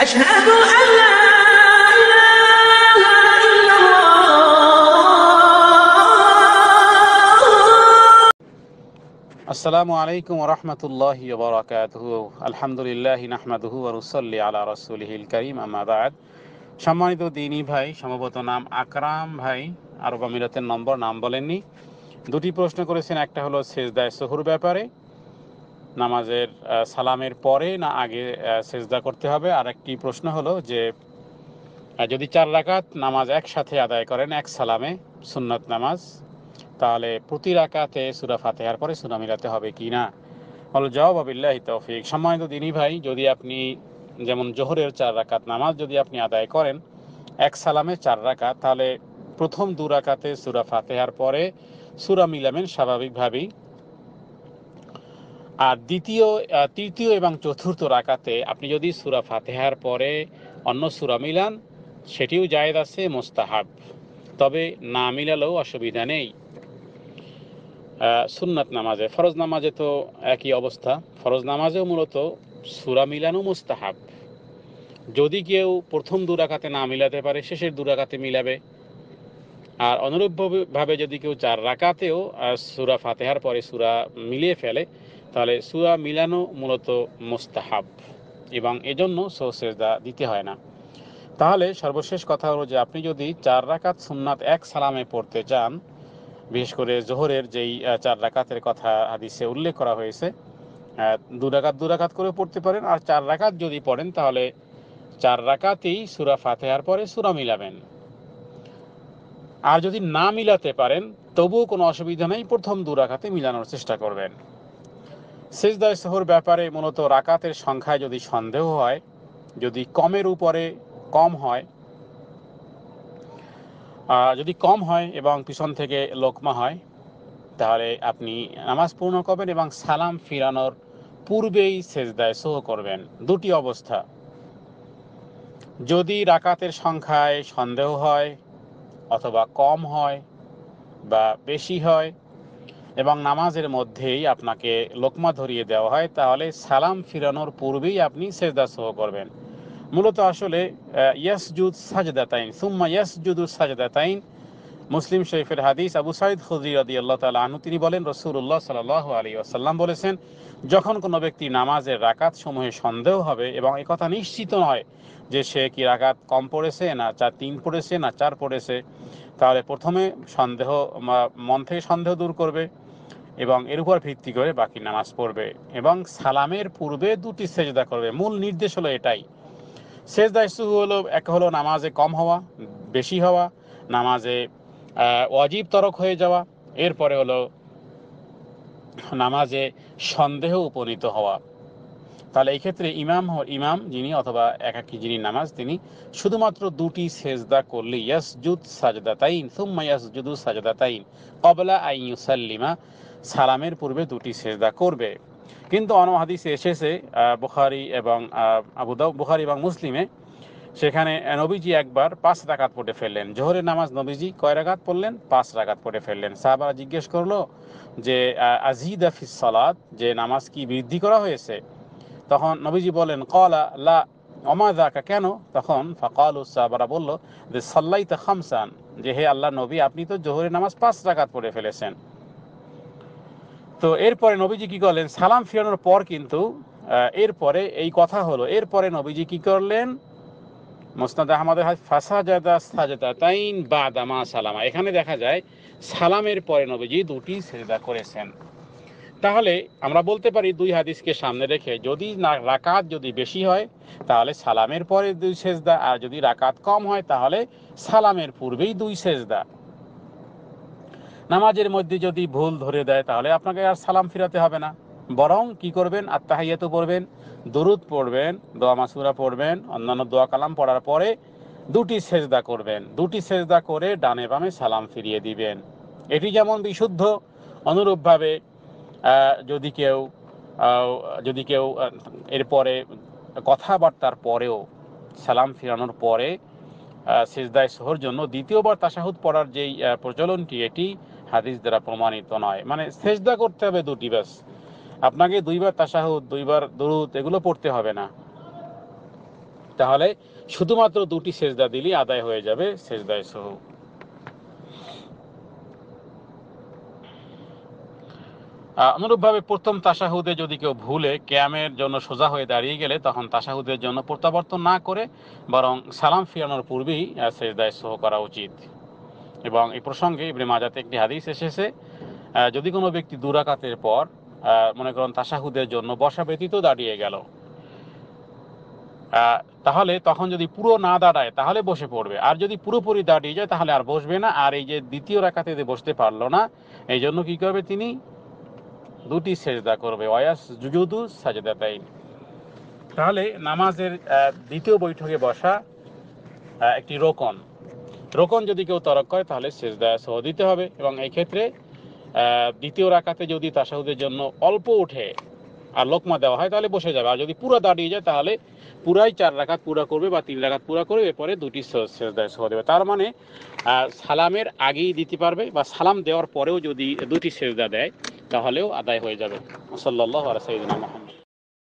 আসসালামু আলাইকুম রহমতুল্লাহি আলহামদুলিল্লাহ নাহমাদুহু রুসল্লি আলা রসুল হিল করিম সম্মানিত দিনই ভাই সম্ভবত নাম আকরাম ভাই আরব আমিরাতের নম্বর নাম বলেননি দুটি প্রশ্ন করেছেন একটা হলো শেষদায় সহুর ব্যাপারে নামাজের সালামের পরে না আগে সেজদা করতে হবে আর একটি প্রশ্ন হলো যে যদি চার রাকাত নামাজ একসাথে আদায় করেন এক সালামে সুন্নত নামাজ তাহলে প্রতি রাকাতে সুরা ফাতেহার পরে সুনা মিলাতে হবে কি না বলো জবাব আবিল্লাহ তৌফিক সম্মানিত দিনই ভাই যদি আপনি যেমন জোহরের চার রাকাত নামাজ যদি আপনি আদায় করেন এক সালামে চার রাকাত তাহলে প্রথম দু রাকাতে সুরা ফাতেহার পরে সুরা মিলামেন স্বাভাবিকভাবেই আর দ্বিতীয় তৃতীয় এবং চতুর্থ রাকাতে আপনি যদি সুরা ফাতেহার পরে অন্য সুরা মিলান সেটিও জায়েদ আছে মোস্তাহাব তবে না মিলালেও অসুবিধা নেই সুন্নাত নামাজে ফরজ নামাজে তো একই অবস্থা ফরজ নামাজেও মূলত সুরা মিলানো মোস্তাহাব যদি কেউ প্রথম দুরাকাতে না মিলাতে পারে শেষের দুরাকাতে মিলাবে আর অনুরূপভাবে যদি কেউ চার রাকাতেও সুরা ফাতেহার পরে সুরা মিলিয়ে ফেলে তাহলে সুরা মিলানো মূলত মোস্তাহাব এবং এজন্য সহসেজদা দিতে হয় না তাহলে সর্বশেষ কথা হলো যে আপনি যদি চার রাকাত সুন্নাত এক সালামে পড়তে চান বিশেষ করে জোহরের যেই চার রাকাতের কথা হাদিসে উল্লেখ করা হয়েছে দু রাকাত দু রাকাত করে পড়তে পারেন আর চার রাকাত যদি পড়েন তাহলে চার রাকাতেই সুরা ফাতেহার পরে সুরা মিলাবেন আর যদি না মিলাতে পারেন তবুও কোনো অসুবিধা নেই প্রথম দু রাখাতে মিলানোর চেষ্টা করবেন সেজদায় শহর ব্যাপারে মূলত রাকাতের সংখ্যায় যদি সন্দেহ হয় যদি কমের উপরে কম হয় যদি কম হয় এবং পিছন থেকে লোকমা হয় তাহলে আপনি নামাজ পূর্ণ করবেন এবং সালাম ফিরানোর পূর্বেই সেজদায় সহ করবেন দুটি অবস্থা যদি রাকাতের সংখ্যায় সন্দেহ হয় অথবা কম হয় বা বেশি হয় এবং নামাজের মধ্যেই আপনাকে লোকমা ধরিয়ে দেওয়া হয় তাহলে সালাম ফিরানোর পূর্বেই আপনি সেজদা সহ করবেন মূলত আসলে ইয়াসজুদ তাইন সুম্মা ইয়াসজুদু তাইন মুসলিম শৈফের হাদিস আবু সাইদ খুদ্রি আদি আল্লাহ তালা আনু তিনি বলেন রসুল্লাহ সাল আলী আসাল্লাম বলেছেন যখন কোনো ব্যক্তি নামাজের রাকাত সমূহে সন্দেহ হবে এবং একথা নিশ্চিত নয় যে সে কি রাকাত কম পড়েছে না চার তিন পড়েছে না চার পড়েছে তাহলে প্রথমে সন্দেহ মন থেকে সন্দেহ দূর করবে এবং এর উপর ভিত্তি করে বাকি নামাজ পড়বে এবং সালামের পূর্বে দুটি সেজদা করবে মূল নির্দেশ হলো এটাই সেজদা ইস্যু হলো এক হলো নামাজে কম হওয়া বেশি হওয়া নামাজে অজীব তরক হয়ে যাওয়া এরপরে হলো নামাজে সন্দেহ উপনীত হওয়া তাহলে এই ক্ষেত্রে ইমাম ইমাম যিনি অথবা একাকি যিনি নামাজ তিনি শুধুমাত্র দুটি সেজদা করলে ইয়াসজুদ তাইন সুম্মা ইয়াসজুদু তাইন কবলা আইন ইউসাল্লিমা সালামের পূর্বে দুটি সেজদা করবে কিন্তু অন্য হাদিসে এসেছে বুখারি এবং আবুদাউ বুখারি এবং মুসলিমে সেখানে নবীজি একবার পাঁচ রাকাত পড়ে ফেললেন জোহরের নামাজ নবীজি কয় রাকাত পড়লেন পাঁচ রাকাত পড়ে ফেললেন সাহাবারা জিজ্ঞেস করলো যে আজিদ আফিস সালাদ যে নামাজ কি বৃদ্ধি করা হয়েছে তখন নবীজি বলেন কলা লা দাকা কেন তখন ফকাল সাহাবারা বলল যে সাল্লাই খামসান যে হে আল্লাহ নবী আপনি তো জোহরের নামাজ পাঁচ রাকাত পড়ে ফেলেছেন তো এরপরে নবীজি কি করলেন সালাম ফিরানোর পর কিন্তু এরপরে এই কথা হলো এরপরে নবীজি কি করলেন মোসনাদ আহমদের ফাসাজাদা সাজাদা তাইন বাদামা সালামা এখানে দেখা যায় সালামের পরে নবীজি দুটি সেজদা করেছেন তাহলে আমরা বলতে পারি দুই হাদিসকে সামনে রেখে যদি না রাকাত যদি বেশি হয় তাহলে সালামের পরে দুই সেজদা আর যদি রাকাত কম হয় তাহলে সালামের পূর্বেই দুই সেজদা নামাজের মধ্যে যদি ভুল ধরে দেয় তাহলে আপনাকে আর সালাম ফিরাতে হবে না বরং কি করবেন তো পড়বেন দরুদ পড়বেন দোয়া মাসুরা পড়বেন অন্যান্য দোয়া কালাম পড়ার পরে দুটি সেজদা করবেন দুটি সেজদা করে ডানে বামে সালাম ফিরিয়ে দিবেন এটি যেমন বিশুদ্ধ অনুরূপভাবে যদি কেউ যদি কেউ এরপরে কথাবার্তার পরেও সালাম ফিরানোর পরে সেজদায় সোহর জন্য দ্বিতীয়বার তাসাহুদ পড়ার যেই প্রচলনটি এটি হাদিস দ্বারা প্রমাণিত নয় মানে সেজদা করতে হবে দুটি ব্যাস আপনাকে দুইবার তাসাহুদ দুইবার দরুদ এগুলো পড়তে হবে না তাহলে শুধুমাত্র দুটি সেজদা দিলেই আদায় হয়ে যাবে সেজদায় সহ অনুরূপভাবে প্রথম তাসাহুদে যদি কেউ ভুলে ক্যামের জন্য সোজা হয়ে দাঁড়িয়ে গেলে তখন তাসাহুদের জন্য প্রত্যাবর্তন না করে বরং সালাম ফিরানোর পূর্বেই সেজদায় সহ করা উচিত এবং এই প্রসঙ্গে ইবনে মাজাতে একটি হাদিস এসেছে যদি কোনো ব্যক্তি দুরাকাতের পর মনে করেন তাসাহুদের জন্য বসা ব্যতীত দাঁড়িয়ে গেল তাহলে তখন যদি পুরো না দাঁড়ায় তাহলে বসে পড়বে আর যদি পুরোপুরি দাঁড়িয়ে যায় তাহলে আর বসবে না আর এই যে দ্বিতীয় রাখাতে বসতে পারলো না এই জন্য কী করবে তিনি দুটি সেজদা করবে ওয়াস জুজুদু সাজেদা তাই তাহলে নামাজের দ্বিতীয় বৈঠকে বসা একটি রোকন রোকন যদি কেউ তরক করে তাহলে সেজদা সহ দিতে হবে এবং এই ক্ষেত্রে দ্বিতীয় রাকাতে যদি তাসাহুদের জন্য অল্প ওঠে আর লোকমা দেওয়া হয় তাহলে বসে যাবে আর যদি পুরো দাঁড়িয়ে যায় তাহলে পুরাই চার রাখাত পুরা করবে বা তিন রাখাত পুরা করবে এরপরে দুটি সেজদায় সহ দেবে তার মানে সালামের আগেই দিতে পারবে বা সালাম দেওয়ার পরেও যদি দুটি সেজদা দেয় তাহলেও আদায় হয়ে যাবে সাল্লাহ আলা